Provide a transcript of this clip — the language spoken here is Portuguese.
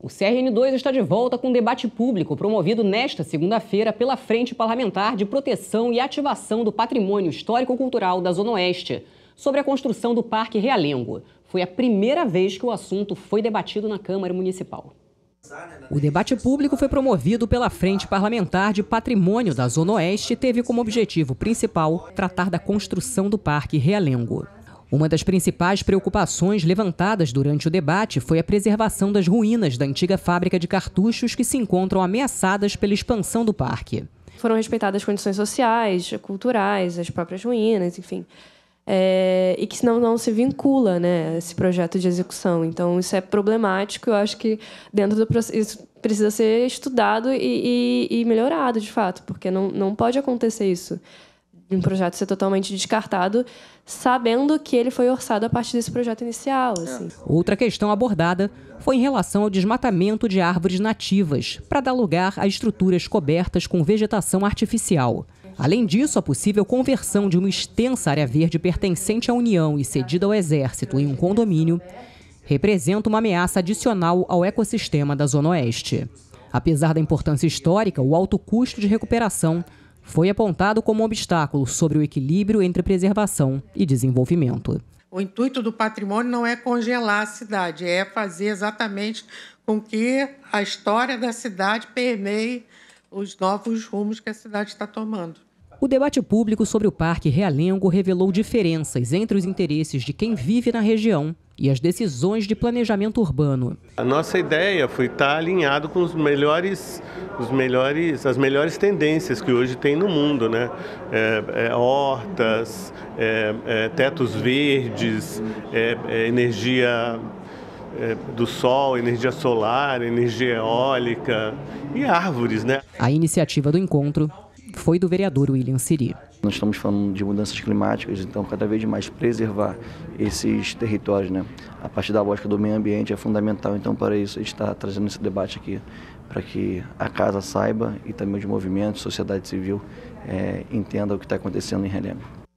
O CRN2 está de volta com um debate público promovido nesta segunda-feira pela Frente Parlamentar de Proteção e Ativação do Patrimônio Histórico-Cultural da Zona Oeste sobre a construção do Parque Realengo. Foi a primeira vez que o assunto foi debatido na Câmara Municipal. O debate público foi promovido pela Frente Parlamentar de Patrimônio da Zona Oeste e teve como objetivo principal tratar da construção do Parque Realengo. Uma das principais preocupações levantadas durante o debate foi a preservação das ruínas da antiga fábrica de cartuchos que se encontram ameaçadas pela expansão do parque. Foram respeitadas as condições sociais, culturais, as próprias ruínas, enfim. É, e que senão não se vincula né, esse projeto de execução. Então, isso é problemático. Eu acho que dentro do processo precisa ser estudado e, e, e melhorado, de fato, porque não, não pode acontecer isso de um projeto ser totalmente descartado, sabendo que ele foi orçado a partir desse projeto inicial. É. Assim. Outra questão abordada foi em relação ao desmatamento de árvores nativas, para dar lugar a estruturas cobertas com vegetação artificial. Além disso, a possível conversão de uma extensa área verde pertencente à União e cedida ao Exército em um condomínio representa uma ameaça adicional ao ecossistema da Zona Oeste. Apesar da importância histórica, o alto custo de recuperação foi apontado como um obstáculo sobre o equilíbrio entre preservação e desenvolvimento. O intuito do patrimônio não é congelar a cidade, é fazer exatamente com que a história da cidade permeie os novos rumos que a cidade está tomando. O debate público sobre o Parque Realengo revelou diferenças entre os interesses de quem vive na região e as decisões de planejamento urbano. A nossa ideia foi estar alinhado com os melhores, os melhores, as melhores tendências que hoje tem no mundo, né? É, é, hortas, é, é tetos verdes, é, é energia do sol, energia solar, energia eólica e árvores, né? A iniciativa do encontro foi do vereador William Siri. Nós estamos falando de mudanças climáticas, então cada vez mais preservar esses territórios, né? A partir da lógica do meio ambiente é fundamental, então para isso a gente está trazendo esse debate aqui, para que a casa saiba e também os movimentos, sociedade civil, é, entenda o que está acontecendo em Relembro.